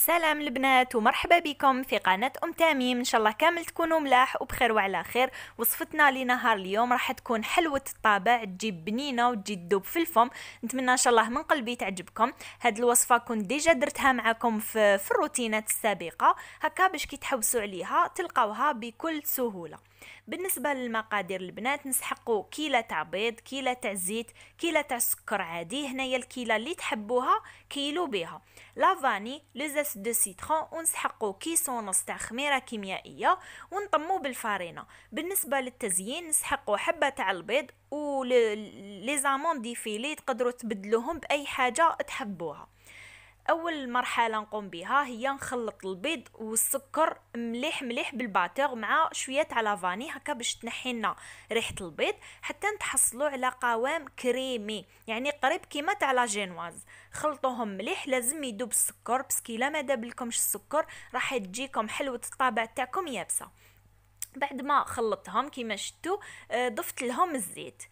السلام البنات ومرحبا بكم في قناة أم تاميم إن شاء الله كامل تكونوا ملاح وبخير وعلى خير وصفتنا لنهار اليوم راح تكون حلوة الطابع تجيب بنينة وتجي تذوب في الفم نتمنى إن شاء الله من قلبي تعجبكم هاد الوصفة كنت ديجا درتها معكم في, في الروتينات السابقة هكا باش كي تحوسوا عليها تلقاوها بكل سهولة بالنسبة للمقادير البنات نسحقوا كيلة تاع بيض كيلة تاع زيت كيلة تاع سكر عادي هنايا الكيلة اللي تحبوها كيلو بها لافاني لو دو سيترون ونسحقوا كيس ونص تاع خميرة كيميائية ونطمو بالفارينة بالنسبة للتزيين نسحقوا حبة تاع البيض و لي زامون فيلي تقدروا تبدلوهم باي حاجه تحبوها اول مرحله نقوم بها هي نخلط البيض والسكر مليح مليح بالباتور مع شويه تاع لافاني هكا باش تنحي لنا ريحه البيض حتى نتحصلوا على قوام كريمي يعني قريب كيما تاع لا جينواز خلطوهم مليح لازم يدوب السكر بسكي لا ما دابلكمش السكر راح تجيكم حلوه الطابع تاعكم يابسه بعد ما خلطتهم كيما شفتوا آه، ضفت لهم الزيت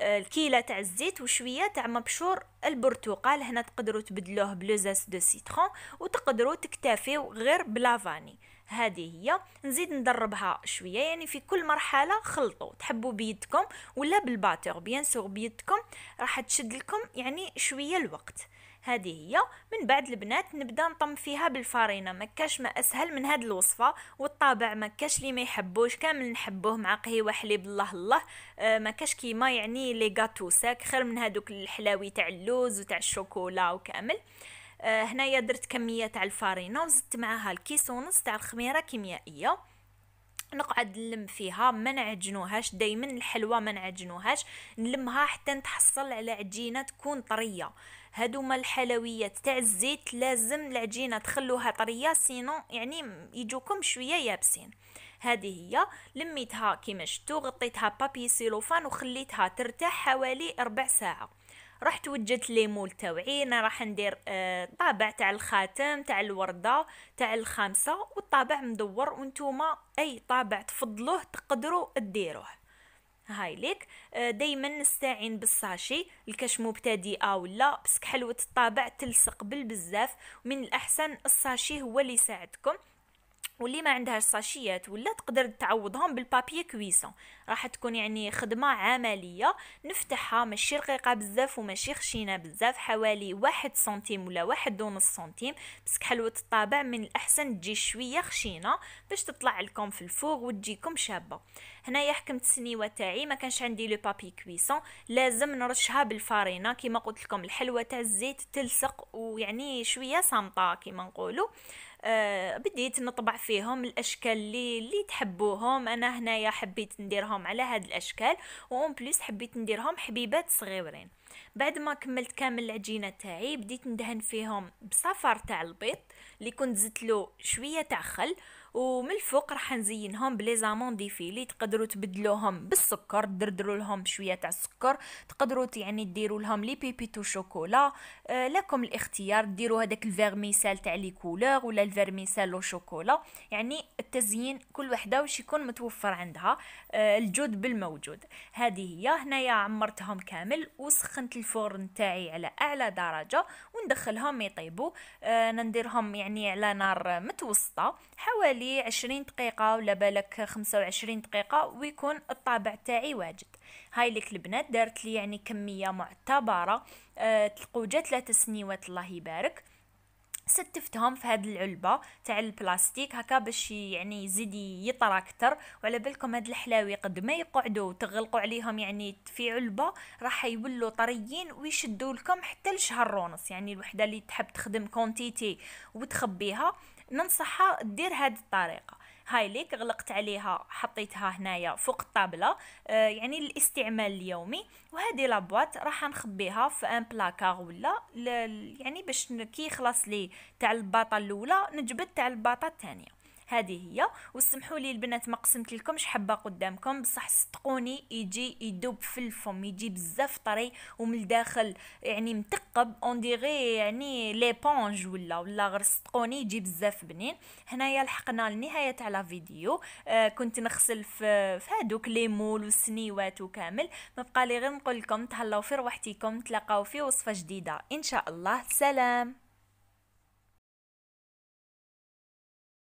الكيله تاع الزيت وشويه تاع مبشور البرتقال هنا تقدروا تبدلوه بلوزاس دو سيترون وتقدروا تكتفيو غير بلافاني هذه هي نزيد ندربها شويه يعني في كل مرحله خلطوا تحبوا بيدكم ولا بالباتور بيان سور بيدكم راح تشد لكم يعني شويه الوقت هذه هي من بعد البنات نبدا نطم فيها بالفارينه ما كاش ما اسهل من هاد الوصفه والطابع ما كاش اللي ما يحبوش كامل نحبوه مع قهوه حليب الله الله آه، ما كاش كيما يعني لي غاتو ساك خير من هادوك الحلاوي تاع اللوز وتاع الشوكولا وكامل آه، هنايا درت كميه تاع الفارينه وزدت معاها الكيس ونص تاع الخميره كيميائيه نقعد نلم فيها ما نعجنوهاش دائما الحلوى ما نعجنوهاش نلمها حتى نتحصل على عجينه تكون طريه هادوما الحلويات تاع الزيت لازم العجينه تخلوها طريه سينو يعني يجوكم شويه يابسين هذه هي لميتها كيما شفتو غطيتها بابي سيلوفان وخليتها ترتاح حوالي ربع ساعه رحت توجد لي مول تاوعي انا راح ندير آه طابع تاع الخاتم تاع الورده تاع الخامسه والطابع مدور وانتوما اي طابع تفضلوه تقدروا ديروه هاي ليك آه، دائما نستعين بالساشي الكاش مبتدئه ولا بس حلوه الطابع تلصق بالبزاف من الاحسن الساشي هو اللي يساعدكم واللي ما عندها ساشيات ولا تقدر تعوضهم بالبابي كويسون راح تكون يعني خدمة عملية نفتحها ماشي رقيقة بزاف وماشي خشينة بزاف حوالي واحد سنتيم ولا واحد ونص سنتيم بس حلوة الطابع من الأحسن تجي شوية خشينة باش تطلع لكم في الفوق وتجيكم شابة هنايا حكمت السنيوة تاعي ما كانش عندي لو بابي كويسون لازم نرشها بالفارينة كيما قلت لكم الحلوة تاع الزيت تلصق ويعني شوية صامطة كيما نقوله آه، بديت نطبع فيهم الاشكال اللي اللي تحبوهم انا هنايا حبيت نديرهم على هاد الاشكال وان بليس حبيت نديرهم حبيبات صغيرين بعد ما كملت كامل العجينه تاعي بديت ندهن فيهم بصفر تاع البيض اللي كنت زدت له شويه تاع خل ومن الفوق راح نزينهم بليزامون دي فيلي تقدروا تبدلوهم بالسكر دردروا لهم شويه تاع السكر تقدروا يعني ديروا لهم لي بيبيتو شوكولا آه لكم الاختيار ديروا هذاك الفيرميسال تاع لي كولور ولا الفيرميسال لو شوكولا يعني التزيين كل وحده واش يكون متوفر عندها آه الجود بالموجود هذه هي هنايا عمرتهم كامل وسخنت الفرن تاعي على اعلى درجه وندخلهم يطيبوا آه نديرهم يعني على نار متوسطه حوالي لي عشرين دقيقة ولا بالك خمسة دقيقة ويكون الطابع تاعي واجد هاي البنات دارت لي يعني كمية معتبرة أه تلقو جا ثلاثة سنيوات الله يبارك ستفتهم في هاد العلبه تاع البلاستيك هكا باش يعني يزيد يطرى اكثر وعلى بالكم هاد الحلاوي قد ما يقعدوا وتغلقوا عليهم يعني في علبه راح يولوا طريين ويشدوا لكم حتى لشهر ونص يعني الوحده اللي تحب تخدم كونتيتي وتخبيها ننصحها دير هذه الطريقه هاي ليك غلقت عليها حطيتها هنايا فوق الطابله آه، يعني للاستعمال اليومي وهذه لابوات راح نخبيها في ان بلاكار ولا يعني باش كي يخلص لي تاع الباطه الاولى نجبد تاع الباطه الثانيه هذه هي وسمحوا لي البنات ما قسمت لكمش حبه قدامكم بصح صدقوني يجي يدوب في الفم يجي بزاف طري ومن الداخل يعني مثقب اون ديغي يعني ليبونج ولا ولا غير صدقوني يجي بزاف بنين هنايا لحقنا لنهايه تاع لا فيديو آه كنت نغسل في, في هذوك لي مول والسنيوات وكامل ما بقى لي غير نقول لكم تهلاو في رواحتكم تلاقاو في وصفه جديده ان شاء الله سلام